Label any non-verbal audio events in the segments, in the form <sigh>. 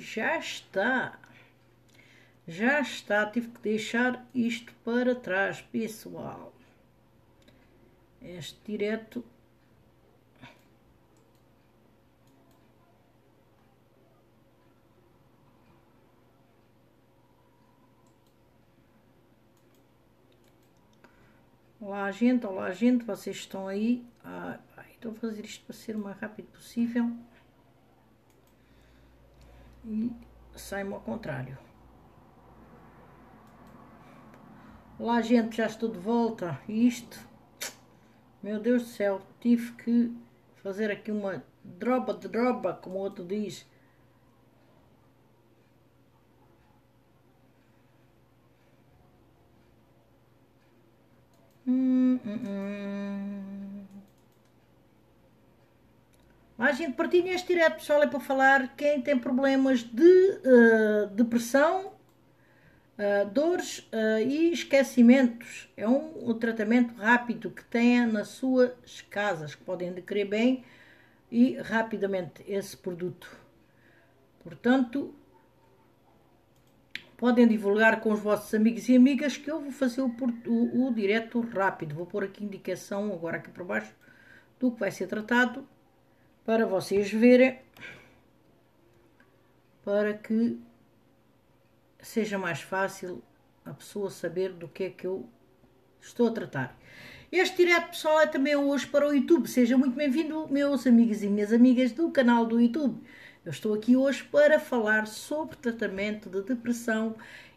já está. Já está, tive que deixar isto para trás, pessoal. Este direto Olá, gente, olá, gente, vocês estão aí? Ah, estou então a fazer isto para ser o mais rápido possível e saímos ao contrário. Lá, gente, já estou de volta. E isto, meu Deus do céu, tive que fazer aqui uma droba de droba, como o outro diz. Hum, hum, hum. A gente partilha este direto, pessoal, é para falar quem tem problemas de uh, depressão, uh, dores uh, e esquecimentos. É um, um, tratamento rápido que tenha nas suas casas, que podem adquirir bem e rapidamente esse produto. Portanto, podem divulgar com os vossos amigos e amigas que eu vou fazer o, o, o direto rápido. Vou pôr aqui indicação agora aqui para baixo do que vai ser tratado para vocês verem, para que seja mais fácil a pessoa saber do que é que eu estou a tratar. Este direto pessoal é também hoje para o YouTube. Seja muito bem-vindo, meus amigos e minhas amigas do canal do YouTube. Eu estou aqui hoje para falar sobre tratamento de depressão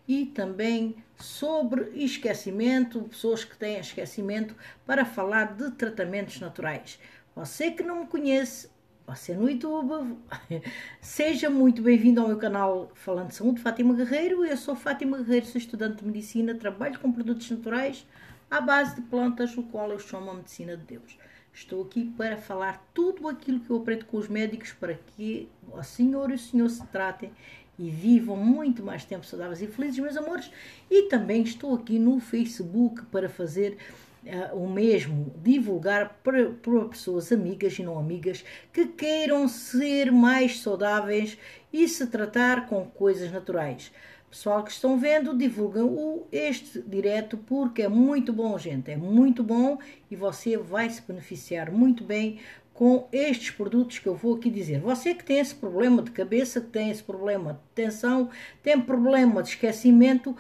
e também sobre esquecimento, pessoas que têm esquecimento, para falar de tratamentos naturais. Você que não me conhece, você é no YouTube. <laughs> Seja muito bem-vindo ao meu canal Falando de Saúde, Fátima Guerreiro. Eu sou Fátima Guerreiro, sou estudante de medicina, trabalho com produtos naturais à base de plantas, o qual eu chamo a medicina de Deus. Estou aqui para falar tudo aquilo que eu aprendo com os médicos para que o senhor e o senhor se tratem e vivam muito mais tempo saudáveis e felizes, meus amores. E também estou aqui no Facebook para fazer uh, o mesmo, divulgar para, para pessoas amigas e não amigas que queiram ser mais saudáveis e se tratar com coisas naturais. Pessoal que estão vendo, divulgam o este direto porque é muito bom, gente. É muito bom e você vai se beneficiar muito bem com estes produtos que eu vou aqui dizer. Você que tem esse problema de cabeça, que tem esse problema de tensão, tem problema de esquecimento,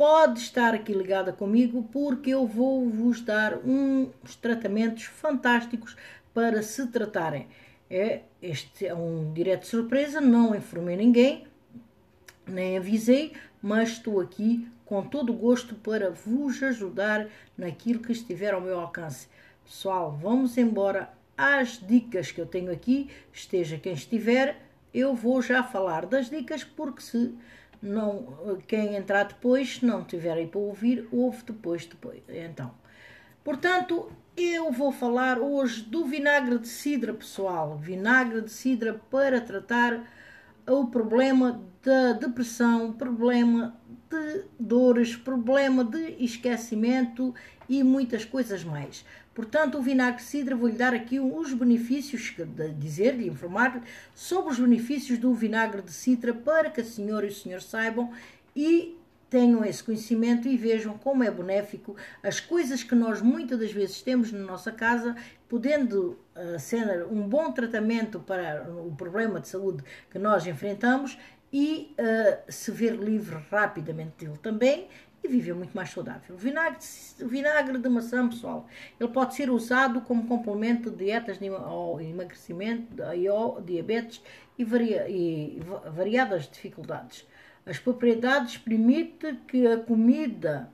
pode estar aqui ligada comigo porque eu vou vos dar uns tratamentos fantásticos para se tratarem. É, este é um direto surpresa, não informei ninguém, nem avisei, mas estou aqui com todo o gosto para vos ajudar naquilo que estiver ao meu alcance. Pessoal, vamos embora às dicas que eu tenho aqui, esteja quem estiver, eu vou já falar das dicas porque se não, quem entrar depois, não tiver aí para ouvir, ouve depois, depois. Então, portanto, eu vou falar hoje do vinagre de cidra, pessoal. Vinagre de cidra para tratar o problema da depressão, problema de dores, problema de esquecimento e muitas coisas mais. Portanto, o vinagre cidra, vou-lhe dar aqui os benefícios, dizer-lhe, informar-lhe sobre os benefícios do vinagre de cidra para que a senhora e o senhor saibam e tenham esse conhecimento e vejam como é benéfico as coisas que nós muitas das vezes temos na nossa casa, podendo uh, ser um bom tratamento para o problema de saúde que nós enfrentamos e uh, se ver livre rapidamente dele também e viver muito mais saudável. O vinagre, o vinagre de maçã, pessoal, ele pode ser usado como complemento de dietas ao emagrecimento e ao diabetes e, varia, e variadas dificuldades. As propriedades permitem que a comida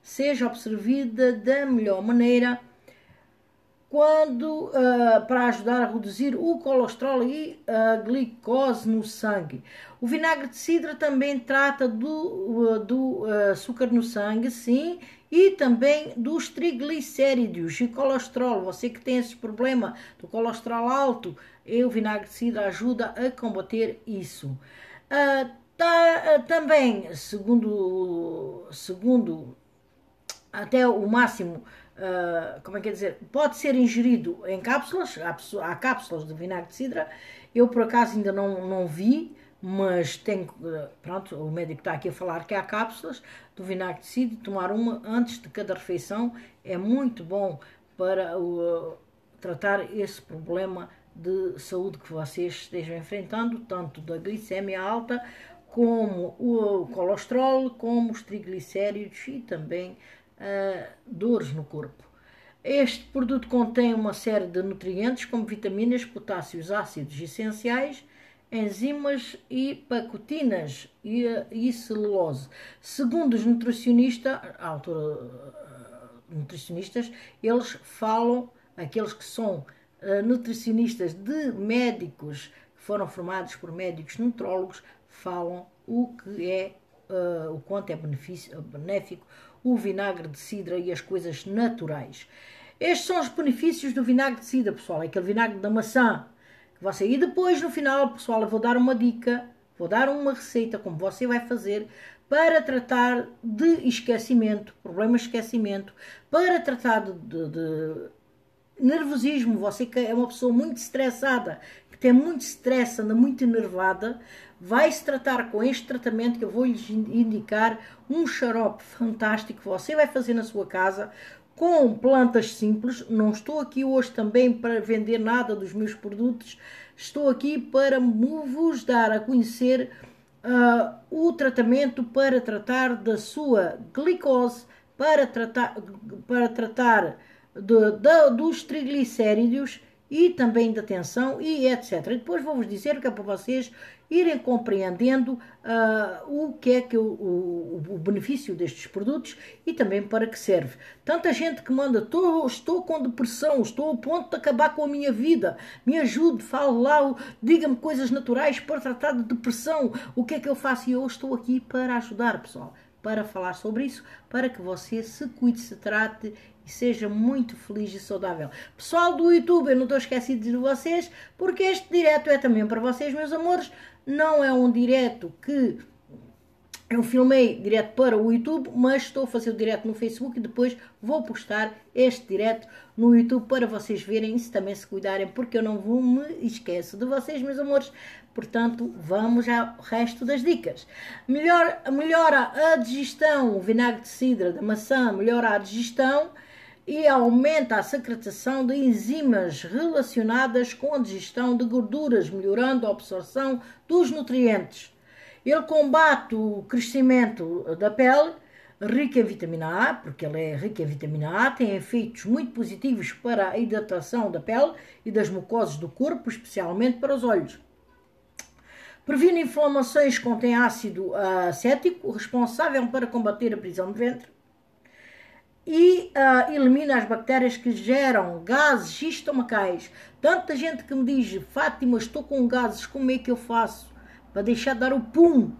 seja absorvida da melhor maneira quando uh, para ajudar a reduzir o colesterol e a glicose no sangue. O vinagre de cidra também trata do, uh, do uh, açúcar no sangue, sim, e também dos triglicéridos e colesterol. Você que tem esse problema do colesterol alto, o vinagre de cidra ajuda a combater isso. Tá, também, segundo, segundo até o máximo Uh, como é que é dizer? Pode ser ingerido em cápsulas, há, há, cápsulas de vinagre de cidra. Eu, por acaso, ainda não, não vi, mas tenho. Ah, pronto, o médico está aqui a falar que há cápsulas do vinagre de cidra. Tomar uma antes de cada refeição é muito bom para uh, tratar esse problema de saúde que vocês estejam enfrentando, tanto da glicemia alta como o colesterol, como os triglicéridos e também uh, dores no corpo. Este produto contém uma série de nutrientes como vitaminas, potássios, ácidos essenciais, enzimas e pacotinas e, e celulose. Segundo os nutricionistas, ah, nutricionistas, eles falam, aqueles que são uh, nutricionistas de médicos, foram formados por médicos nutrólogos, falam o que é, uh, o quanto é benéfico o vinagre de cidra e as coisas naturais. Estes são os benefícios do vinagre de cidra, pessoal. É aquele vinagre da maçã. Que você... E depois, no final, pessoal, eu vou dar uma dica, vou dar uma receita como você vai fazer para tratar de esquecimento, problemas de esquecimento, para tratar de, de, de nervosismo. Você que é uma pessoa muito estressada, que tem muito stress, anda muito enervada, vai-se tratar com este tratamento que eu vou-lhes indicar um xarope fantástico que você vai fazer na sua casa com plantas simples. Não estou aqui hoje também para vender nada dos meus produtos, estou aqui para vos dar a conhecer uh, o tratamento para tratar da sua glicose, para tratar, para tratar de, de, dos triglicéridos e também da tensão e etc. E depois vou-vos dizer que é para vocês irem compreendendo uh, o que é que o, o, o, benefício destes produtos e também para que serve. Tanta gente que manda, estou, com depressão, estou ao ponto de acabar com a minha vida, me ajude, fale lá, diga-me coisas naturais para tratar de depressão, o que é que eu faço? E eu estou aqui para ajudar, pessoal, para falar sobre isso, para que você se cuide, se trate e seja muito feliz e saudável. Pessoal do YouTube, eu não estou esquecido de vocês, porque este direto é também para vocês, meus amores. Não é um direto que eu filmei direto para o YouTube, mas estou a fazer o direto no Facebook e depois vou postar este direto no YouTube para vocês verem e se também se cuidarem, porque eu não vou me esqueço de vocês, meus amores. Portanto, vamos ao resto das dicas. Melhor, melhora a digestão, o vinagre de cidra da maçã melhora a digestão e aumenta a secretação de enzimas relacionadas com a digestão de gorduras, melhorando a absorção dos nutrientes. Ele combate o crescimento da pele, rica em vitamina A, porque ela é rica em vitamina A, tem efeitos muito positivos para a hidratação da pele e das mucosas do corpo, especialmente para os olhos. Previne inflamações, contém ácido ah, acético, responsável para combater a prisão de ventre e uh, elimina as bactérias que geram gases estomacais. Tanta gente que me diz, Fátima, estou com gases, como é que eu faço para deixar de dar o pum?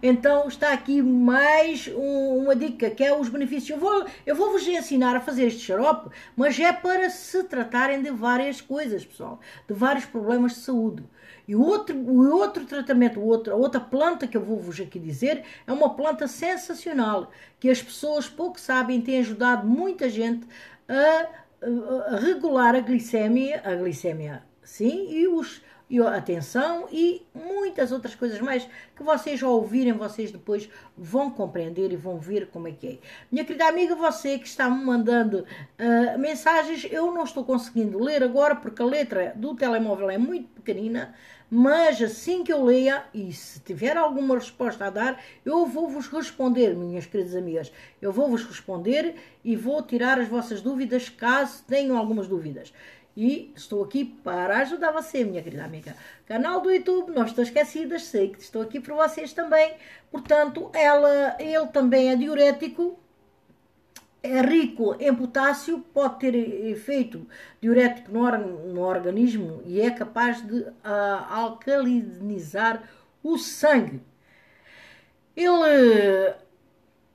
Então está aqui mais um, uma dica que é os benefícios. Eu vou, eu vou vos ensinar a fazer este xarope, mas é para se tratarem de várias coisas, pessoal, de vários problemas de saúde. E o outro, o outro tratamento, o outro, a outra planta que eu vou vos aqui dizer, é uma planta sensacional, que as pessoas pouco sabem, tem ajudado muita gente a, a regular a glicemia, a glicemia, sim, e os, e a atenção e muitas outras coisas mais que vocês ao ouvirem, vocês depois vão compreender e vão ver como é que é. Minha querida amiga, você que está me mandando uh, mensagens, eu não estou conseguindo ler agora porque a letra do telemóvel é muito pequenina, mas assim que eu leia e se tiver alguma resposta a dar, eu vou vos responder, minhas queridas amigas. Eu vou vos responder e vou tirar as vossas dúvidas caso tenham algumas dúvidas. E estou aqui para ajudar você, minha querida amiga. Canal do YouTube, não estou esquecidas, sei que estou aqui para vocês também. Portanto, ela, ele também é diurético, é rico em potássio, pode ter eh, efeito diurético no, organismo e é capaz de uh, alcalinizar o sangue. Ele,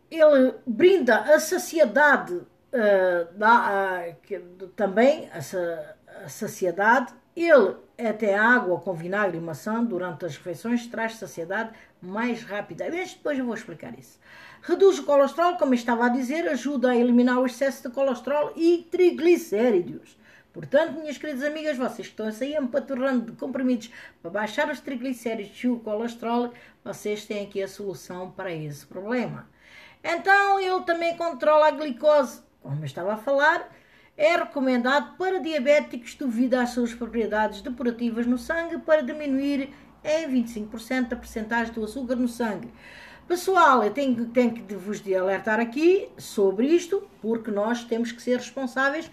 ele brinda a saciedade, uh, ah, da, uh, que, também a, a saciedade. Ele até água com vinagre e maçã durante as refeições traz saciedade mais rápida. Mas depois eu vou explicar isso. Reduz o colesterol, como estava a dizer, ajuda a eliminar o excesso de colesterol e triglicéridos. Portanto, minhas queridas amigas, vocês que estão a sair empaturrando de comprimidos para baixar os triglicéridos e o colesterol, vocês têm aqui a solução para esse problema. Então, ele também controla a glicose. Como eu estava a falar, é recomendado para diabéticos devido às suas propriedades depurativas no sangue para diminuir em 25% a percentagem do açúcar no sangue. Pessoal, eu tenho, tenho que vos de alertar aqui sobre isto, porque nós temos que ser responsáveis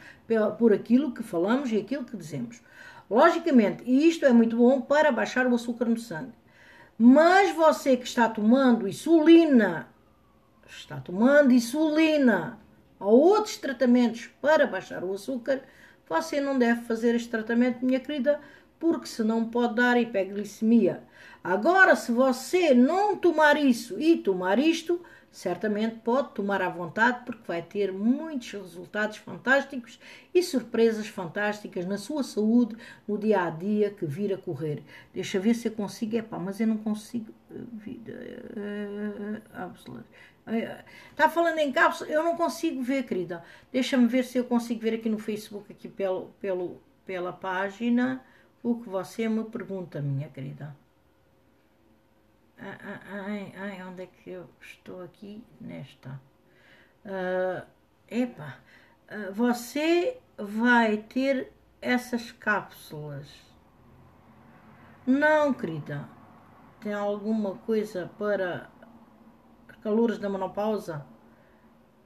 por aquilo que falamos e aquilo que dizemos. Logicamente, e isto é muito bom para baixar o açúcar no sangue. Mas você que está tomando insulina, está tomando insulina ou outros tratamentos para baixar o açúcar, você não deve fazer este tratamento, minha querida, porque senão pode dar hipoglicemia. Agora, se você não tomar isso e tomar isto, certamente pode tomar à vontade, porque vai ter muitos resultados fantásticos e surpresas fantásticas na sua saúde, no dia a dia que vir a correr. Deixa ver se eu consigo. É pá, mas eu não consigo. Está eh, eh, falando em cápsula, eu não consigo ver, querida. Deixa-me ver se eu consigo ver aqui no Facebook, aqui pelo, pelo, pela página, o que você me pergunta, minha querida. Ah, ah, ai, ai, onde é que eu estou aqui? Nesta. Uh, ah, epa, uh, você vai ter essas cápsulas. Não, querida. Tem alguma coisa para calores da menopausa?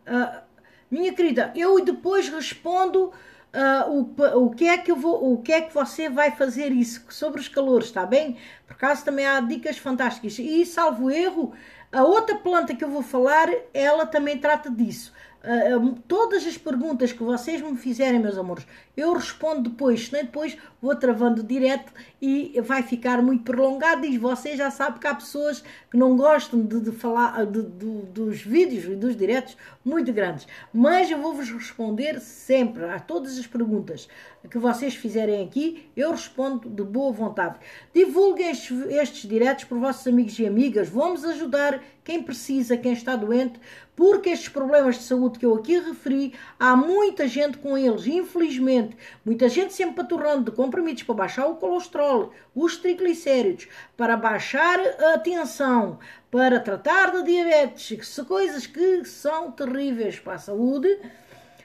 Uh, minha querida, eu depois respondo Uh, o, o, que é que eu vou, o que é que você vai fazer isso sobre os calores, está bem? Por acaso também há dicas fantásticas. E salvo erro, a outra planta que eu vou falar, ela também trata disso. Ah, ah, todas as perguntas que vocês me fizerem, meus amores, eu respondo depois, senão depois vou travando direto e vai ficar muito prolongado. E vocês já sabem que há pessoas que não gostam de, de falar ah, de, de, dos vídeos e dos diretos muito grandes, mas eu vou-vos responder sempre a todas as perguntas que vocês fizerem aqui, eu respondo de boa vontade. Divulguem estes, estes diretos para os vossos amigos e amigas. Vamos ajudar quem precisa, quem está doente, porque estes problemas de saúde que eu aqui referi, há muita gente com eles, infelizmente. Muita gente sempre paturrando de comprimidos para baixar o colesterol, os triglicéridos, para baixar a tensão, para tratar da diabetes, coisas que são terríveis para a saúde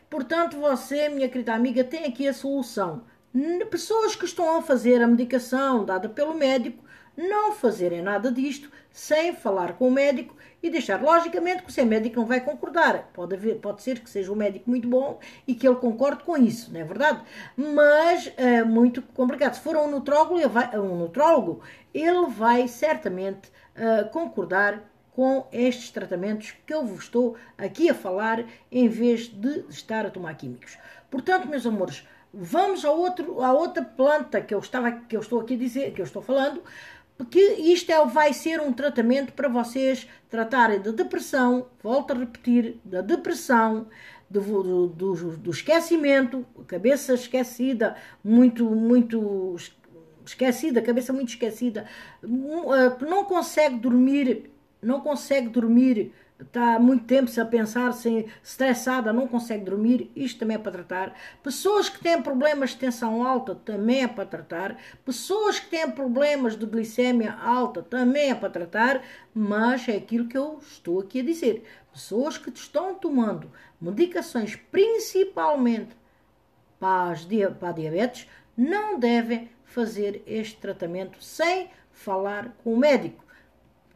Portanto, você, minha querida amiga, tem aqui a solução. Pessoas que estão a fazer a medicação dada pelo médico não fazerem nada disto sem falar com o médico e deixar logicamente que o seu médico não vai concordar. Pode, haver, pode ser que seja um médico muito bom e que ele concorde com isso, não é verdade? Mas é muito complicado. Se for um nutrólogo, ele vai, um nutrólogo, ele vai certamente uh, concordar com estes tratamentos que eu vos estou aqui a falar, em vez de estar a tomar químicos. Portanto, meus amores, vamos a, outro, a outra planta que eu, estava, que eu estou aqui a dizer, que eu estou falando, porque isto é, vai ser um tratamento para vocês tratarem da de depressão, volto a repetir, da depressão, do, do, do esquecimento, cabeça esquecida, muito, muito esquecida, cabeça muito esquecida, eh, não consegue dormir não consegue dormir, está muito tempo sem pensar, sem estressada, não consegue dormir, isto também é para tratar. Pessoas que têm problemas de tensão alta também é para tratar. Pessoas que têm problemas de glicemia alta também é para tratar, mas é aquilo que eu estou aqui a dizer. Pessoas que estão tomando medicações principalmente para, as, para a diabetes não devem fazer este tratamento sem falar com o médico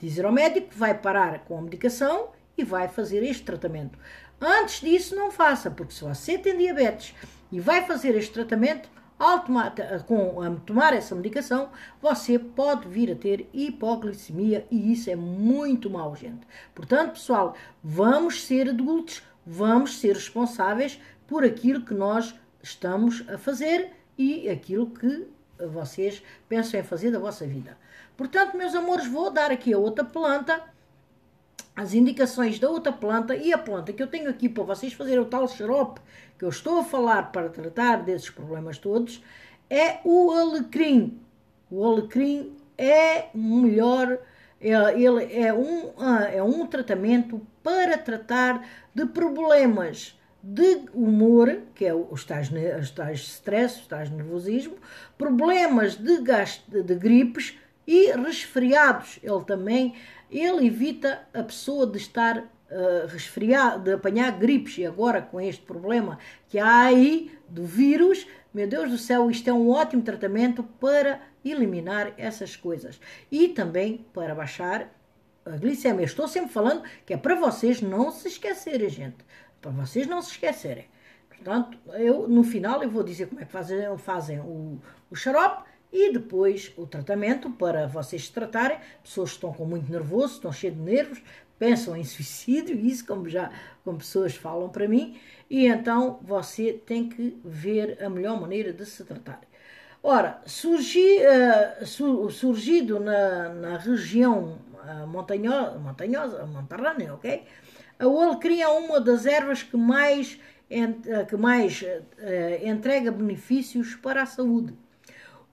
dizer ao médico que vai parar com a medicação e vai fazer este tratamento. Antes disso, não faça, porque se você tem diabetes e vai fazer este tratamento, ao tomar, com, a tomar essa medicação, você pode vir a ter hipoglicemia e isso é muito mau, gente. Portanto, pessoal, vamos ser adultos, vamos ser responsáveis por aquilo que nós estamos a fazer e aquilo que vocês pensam em fazer da vossa vida. Portanto, meus amores, vou dar aqui a outra planta, as indicações da outra planta e a planta que eu tenho aqui para vocês fazerem o tal xarope que eu estou a falar para tratar desses problemas todos, é o alecrim. O alecrim é melhor, é, ele é um, ah, é um tratamento para tratar de problemas de humor, que é os tais, os tais stress, os tais nervosismo, problemas de, gasto, de gripes, e resfriados, ele também, ele evita a pessoa de estar uh, de apanhar gripes. E agora com este problema que há aí do vírus, meu Deus do céu, isto é um ótimo tratamento para eliminar essas coisas. E também para baixar a glicemia. Estou sempre falando que é para vocês não se esquecerem, gente. Para vocês não se esquecerem. Portanto, eu no final eu vou dizer como é que fazem, fazem o, o xarope e depois o tratamento para vocês se tratarem. Pessoas que estão com muito nervoso, estão cheias de nervos, pensam em <laughs> suicídio, isso como já como pessoas falam para mim, e então você tem que ver a melhor maneira de se tratar. Ora, surgi, uh, surgido na, na região uh, montanhosa, montanhosa, ok? A OL é uma das ervas que mais, ent, uh, eh, que mais entrega benefícios para a saúde.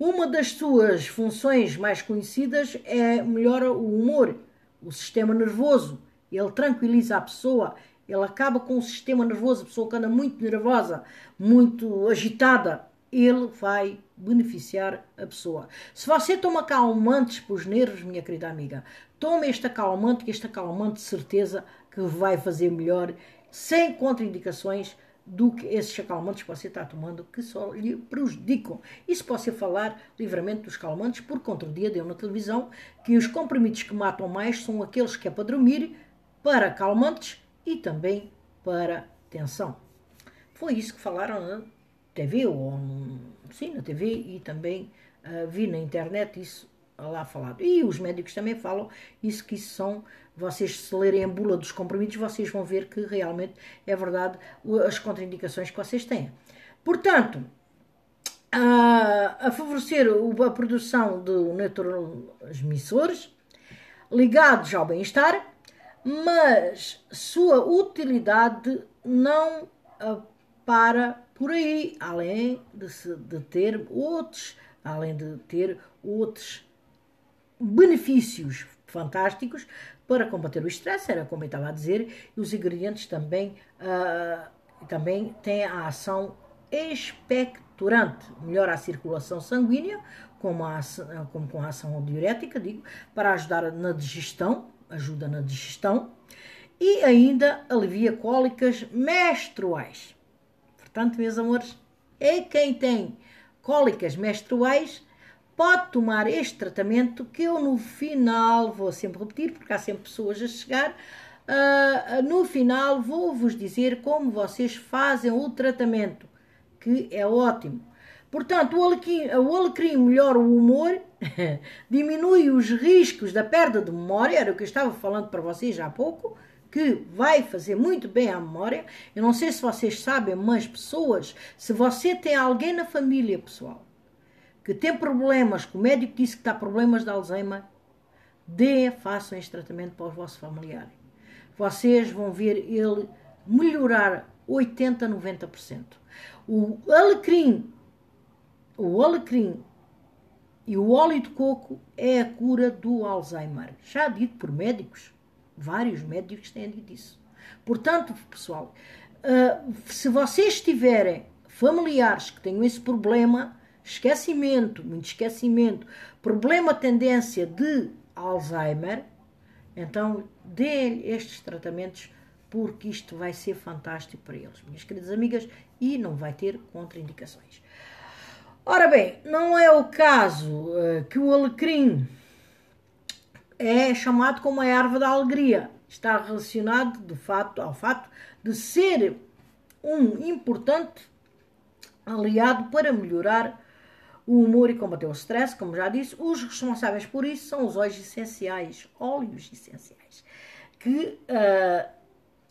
Uma das suas funções mais conhecidas é melhora o humor, o sistema nervoso. Ele tranquiliza a pessoa, ele acaba com o sistema nervoso. A pessoa que anda muito nervosa, muito agitada, ele vai beneficiar a pessoa. Se você toma calmantes para os nervos, minha querida amiga, tome este calmante, que este calmante de certeza que vai fazer melhor, sem contraindicações do que esses calmantes que você está tomando que só lhe prejudicam. Isso posso falar livremente dos calmantes, porque outro dia deu na televisão que os comprimidos que matam mais são aqueles que é para dormir, para calmantes e também para tensão. Foi isso que falaram na TV, ou sim, na TV e também uh, vi na internet isso lá falado. E os médicos também falam isso que isso são, vocês se lerem a bula dos comprimidos, vocês vão ver que realmente é verdade as contraindicações que vocês têm. Portanto, a, a favorecer a produção de neurotransmissores ligados ao bem-estar, mas sua utilidade não ah, para por aí, além de, de ter outros, além de ter outros benefícios fantásticos para combater o estresse, era como eu estava a dizer, e os ingredientes também, uh, também têm a ação expectorante, melhora a circulação sanguínea, como, a, como com a ação diurética, digo, para ajudar na digestão, ajuda na digestão, e ainda alivia cólicas menstruais. Portanto, meus amores, é quem tem cólicas menstruais pode tomar este tratamento que eu no final vou sempre repetir, porque há sempre pessoas a chegar. Uh, no final vou vos dizer como vocês fazem o tratamento, que é ótimo. Portanto, o alecrim, o alecrim melhora o humor, <laughs> diminui os riscos da perda de memória, era o que eu estava falando para vocês há pouco, que vai fazer muito bem à memória. Eu não sei se vocês sabem, mas pessoas, se você tem alguém na família, pessoal, que tem problemas, que o médico disse que está problemas de Alzheimer, dê, façam este tratamento para o vosso familiar Vocês vão ver ele melhorar 80, 90%. O alecrim, o alecrim e o óleo de coco é a cura do Alzheimer. Já dito por médicos, vários médicos têm dito isso. Portanto, pessoal, eh, se vocês tiverem familiares que tenham esse problema, esquecimento, muito esquecimento, problema, tendência de Alzheimer, então dê estes tratamentos porque isto vai ser fantástico para eles, minhas queridas amigas, e não vai ter contraindicações. Ora bem, não é o caso uh, que o alecrim é chamado como a erva da alegria. Está relacionado de fato ao fato de ser um importante aliado para melhorar o humor e combater o stress, como já disse, os responsáveis por isso são os óleos essenciais, óleos essenciais, que uh,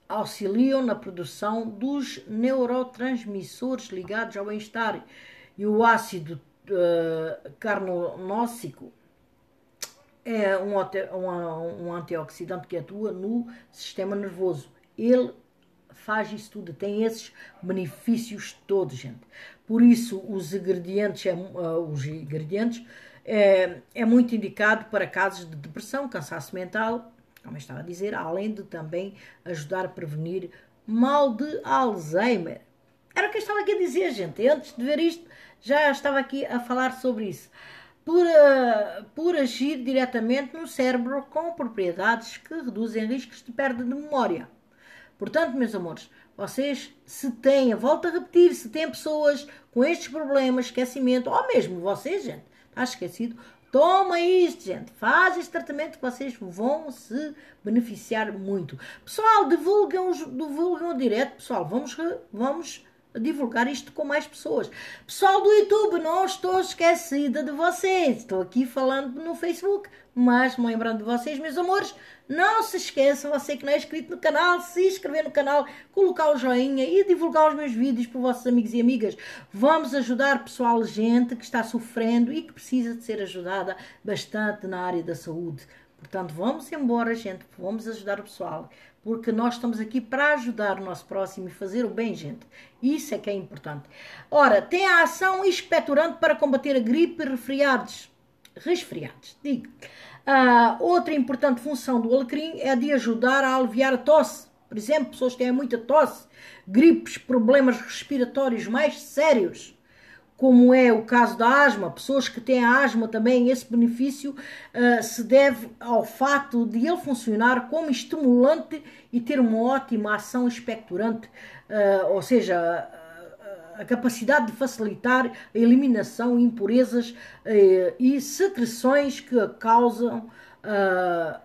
auxiliam na produção dos neurotransmissores ligados ao bem-estar e o ácido uh, ah, carnonóxico é um, um, um antioxidante que atua no sistema nervoso. Ele faz isso tudo, tem esses benefícios todos, gente. Por isso, os ingredientes, é, uh, os ingredientes é, é muito indicado para casos de depressão, cansaço mental, como eu estava a dizer, além de também ajudar a prevenir mal de Alzheimer. Era o que eu estava aqui a dizer, gente. antes de ver isto, já estava aqui a falar sobre isso. Por, uh, por agir diretamente no cérebro com propriedades que reduzem riscos de perda de memória. Portanto, meus amores, vocês se têm, volto a repetir, se têm pessoas com estes problemas, esquecimento, ou mesmo vocês, gente, está esquecido, Toma isto, gente. Faz este tratamento que vocês vão se beneficiar muito. Pessoal, divulguem, divulguem o direto. Pessoal, vamos, vamos divulgar isto com mais pessoas. Pessoal do YouTube, não estou esquecida de vocês. Estou aqui falando no Facebook, mas me lembrando de vocês, meus amores, não se esqueçam, você que não é inscrito no canal, se inscrever no canal, colocar o joinha e divulgar os meus vídeos para os vossos amigos e amigas. Vamos ajudar pessoal, gente que está sofrendo e que precisa de ser ajudada bastante na área da saúde. Portanto, vamos embora, gente, vamos ajudar o pessoal porque nós estamos aqui para ajudar o nosso próximo e fazer o bem, gente. Isso é que é importante. Ora, tem a ação expectorante para combater a gripe e resfriados. Resfriados, digo. Uh, ah, outra importante função do alecrim é de ajudar a aliviar a tosse. Por exemplo, pessoas que têm muita tosse, gripes, problemas respiratórios mais sérios como é o caso da asma, pessoas que têm asma também, esse benefício uh, se deve ao fato de ele funcionar como estimulante e ter uma ótima ação expectorante, uh, ou seja, a capacidade de facilitar a eliminação de impurezas uh, e secreções que causam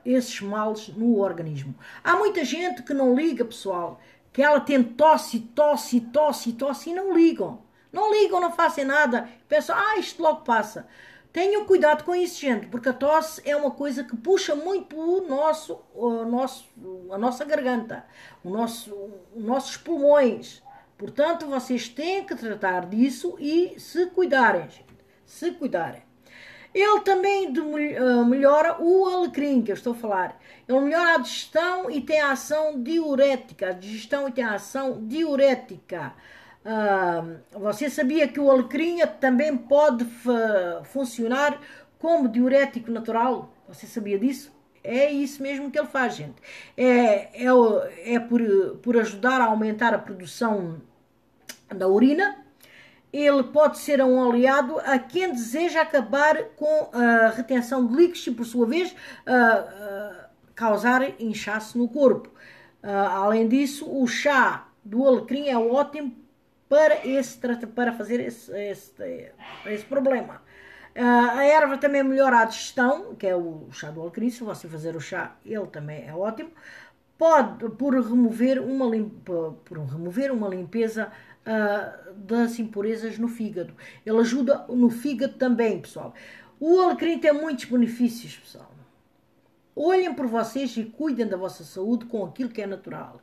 esses males no organismo. Há muita gente que não liga, pessoal, que ela tem tosse, tosse, tosse, tosse e não ligam não ligam, não fazem nada. Pensam, ah, isto logo passa. Tenham cuidado com isso, gente, porque a tosse é uma coisa que puxa muito o nosso, o nosso, a nossa garganta, o nosso, os nossos pulmões. Portanto, vocês têm que tratar disso e se cuidarem, gente. Se cuidarem. Ele também de, uh, melhora o alecrim, que eu estou a falar. Ele melhora a digestão e tem a ação diurética. A digestão e tem a ação diurética. Uh, você sabia que o alecrim também pode funcionar como diurético natural? Você sabia disso? É isso mesmo que ele faz, gente. É, é, é por, por ajudar a aumentar a produção da urina. Ele pode ser um aliado a quem deseja acabar com a retenção de líquidos e, por sua vez, uh, uh, causar inchaço no corpo. Ah, além disso, o chá do alecrim é ótimo para, esse, para fazer esse, esse, esse problema. Uh, a erva também é melhora a digestão, que é o chá do alecrim. Se você fazer o chá, ele também é ótimo. Pode, por remover uma, limpa, por remover uma limpeza uh, das impurezas no fígado. Ele ajuda no fígado também, pessoal. O alecrim tem muitos benefícios, pessoal. Olhem por vocês e cuidem da vossa saúde com aquilo que é natural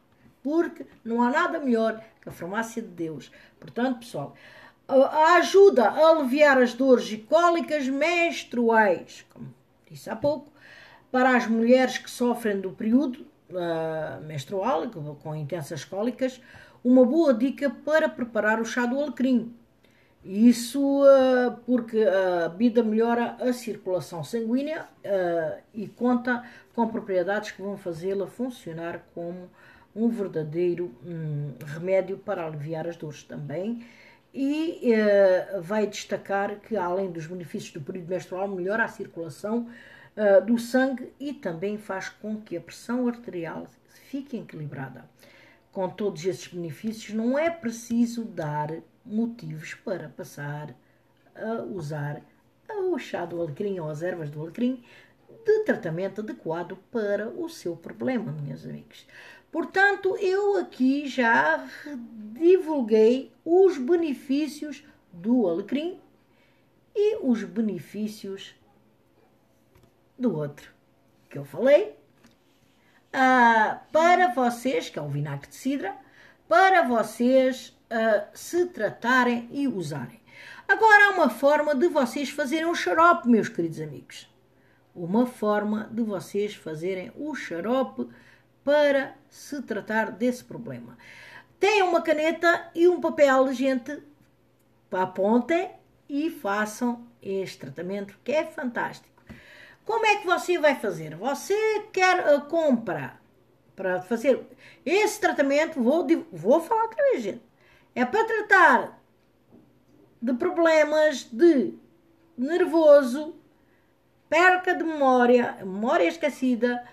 porque não há nada melhor que a farmácia de Deus. Portanto, pessoal, ajuda a aliviar as dores e cólicas menstruais, como disse há pouco, para as mulheres que sofrem do período uh, menstrual, com intensas cólicas, uma boa dica para preparar o chá do alecrim. Isso uh, porque a bebida melhora a circulação sanguínea uh, e conta com propriedades que vão fazê-la funcionar como um verdadeiro hum, remédio para aliviar as dores também. E eh, vai destacar que, além dos benefícios do período menstrual, melhora a circulação eh, do sangue e também faz com que a pressão arterial fique equilibrada. Com todos esses benefícios, não é preciso dar motivos para passar a usar o chá do alecrim ou as ervas do alecrim de tratamento adequado para o seu problema, meus amigos. Portanto, eu aqui já divulguei os benefícios do alecrim e os benefícios do outro que eu falei. Ah, para vocês, que é o vinagre de cidra, para vocês ah, se tratarem e usarem. Agora há uma forma de vocês fazerem um xarope, meus queridos amigos. Uma forma de vocês fazerem o xarope para se tratar desse problema. Tenham uma caneta e um papel, gente, apontem e façam este tratamento que é fantástico. Como é que você vai fazer? Você quer a compra para fazer esse tratamento, vou, vou falar outra vez, gente. É para tratar de problemas de nervoso, perca de memória, memória esquecida,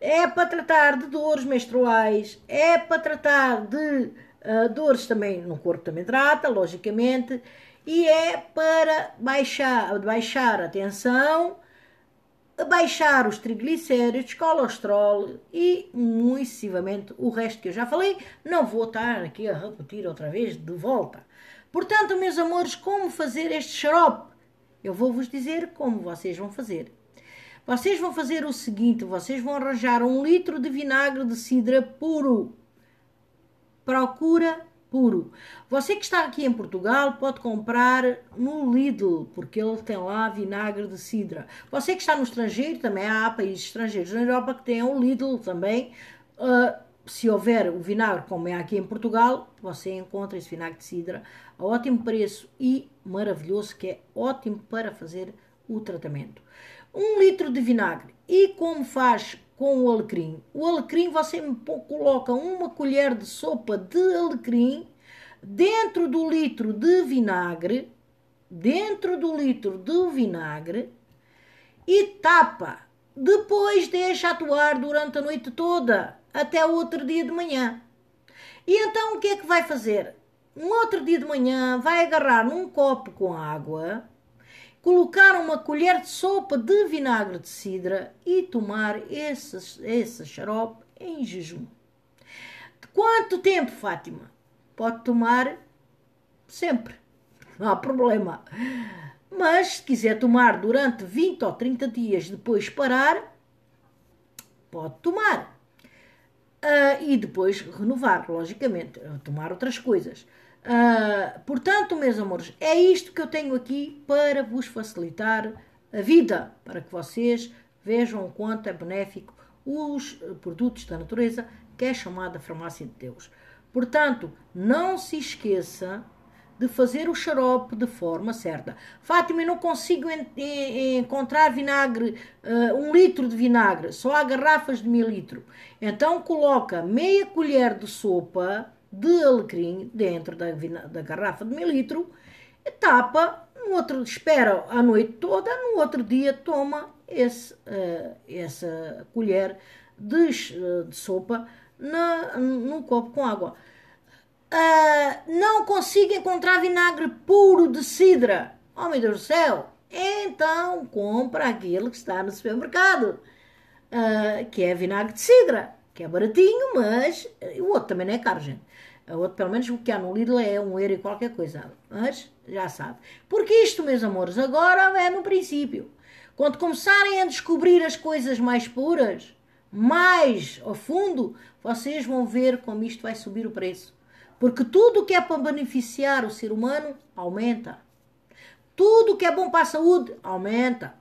é para tratar de dores menstruais, é para tratar de uh, dores também no corpo também trata, logicamente, e é para baixar, baixar a tensão, baixar os triglicéridos, colesterol e muitíssimo o resto que eu já falei, não vou estar aqui a repetir outra vez de volta. Portanto, meus amores, como fazer este xarope? Eu vou vos dizer como vocês vão fazer. Vocês vão fazer o seguinte: vocês vão arranjar um litro de vinagre de cidra puro. Procura puro. Você que está aqui em Portugal pode comprar no Lidl, porque ele tem lá vinagre de cidra. Você que está no estrangeiro, também há países estrangeiros na Europa que têm o um Lidl também. Uh, se houver o vinagre, como é aqui em Portugal, você encontra esse vinagre de cidra a ótimo preço e maravilhoso, que é ótimo para fazer o tratamento um litro de vinagre. E como faz com o alecrim? O alecrim, você coloca uma colher de sopa de alecrim dentro do litro de vinagre, dentro do litro de vinagre e tapa. Depois deixa atuar durante a noite toda, até o outro dia de manhã. E então o que é que vai fazer? um outro dia de manhã vai agarrar num copo com água colocar uma colher de sopa de vinagre de cidra e tomar esse, esse xarope em jejum. De quanto tempo, Fátima? Pode tomar sempre, não há problema. Mas se quiser tomar durante 20 ou 30 dias, depois parar, pode tomar. Uh, e depois renovar, logicamente, tomar outras coisas. Uh, portanto, meus amores, é isto que eu tenho aqui para vos facilitar a vida, para que vocês vejam o quanto é benéfico os produtos da natureza, que é chamada farmácia de Deus. Portanto, não se esqueça de fazer o xarope de forma certa. Fátima, eu não consigo en en encontrar vinagre, uh, um litro de vinagre, só há garrafas de mil litro. Então coloca meia colher de sopa de alecrim dentro da, da garrafa de mil litro, tapa, no outro espera a noite toda, no outro dia toma esse, uh, essa colher de, uh, de sopa na, num copo com água. Uh, não consigo encontrar vinagre puro de cidra. Oh meu Deus do céu! Então compra aquele que está no supermercado, ah, que é vinagre de cidra, que é baratinho, mas eh, o outro também não é caro, gente outro pelo menos o que há no Lidl é um euro e qualquer coisa. Mas já sabe. Porque isto, meus amores, agora é no princípio. Quando começarem a descobrir as coisas mais puras, mais a fundo, vocês vão ver como isto vai subir o preço. Porque tudo o que é para beneficiar o ser humano aumenta. Tudo o que é bom para a saúde aumenta.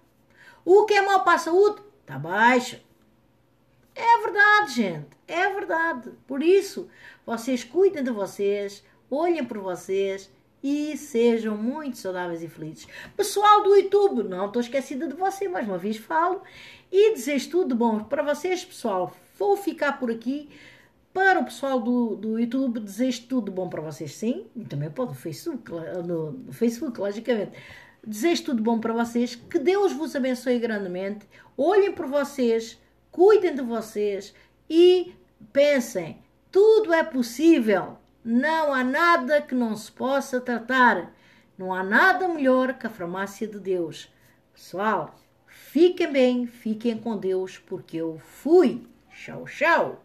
O que é mau para a saúde está baixo. É verdade, gente. É verdade. Por isso, vocês cuidem de vocês, olhem por vocês e sejam muito saudáveis e felizes. Pessoal do YouTube, não estou esquecida de você, mais uma vez falo. E desejo tudo de bom para vocês, pessoal. Vou ficar por aqui. Para o pessoal do, do YouTube, desejo tudo de bom para vocês, sim. E também para o Facebook, no Facebook, logicamente. Desejo tudo de bom para vocês. Que Deus vos abençoe grandemente. Olhem por vocês, cuidem de vocês e Pensem, tudo é possível. Não há nada que não se possa tratar. Não há nada melhor que a farmácia de Deus. Pessoal, fiquem bem, fiquem com Deus, porque eu fui. Tchau, tchau.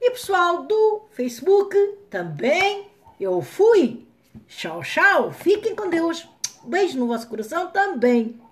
E pessoal do Facebook também, eu fui. Tchau, tchau. Fiquem com Deus. Beijo no vosso coração também.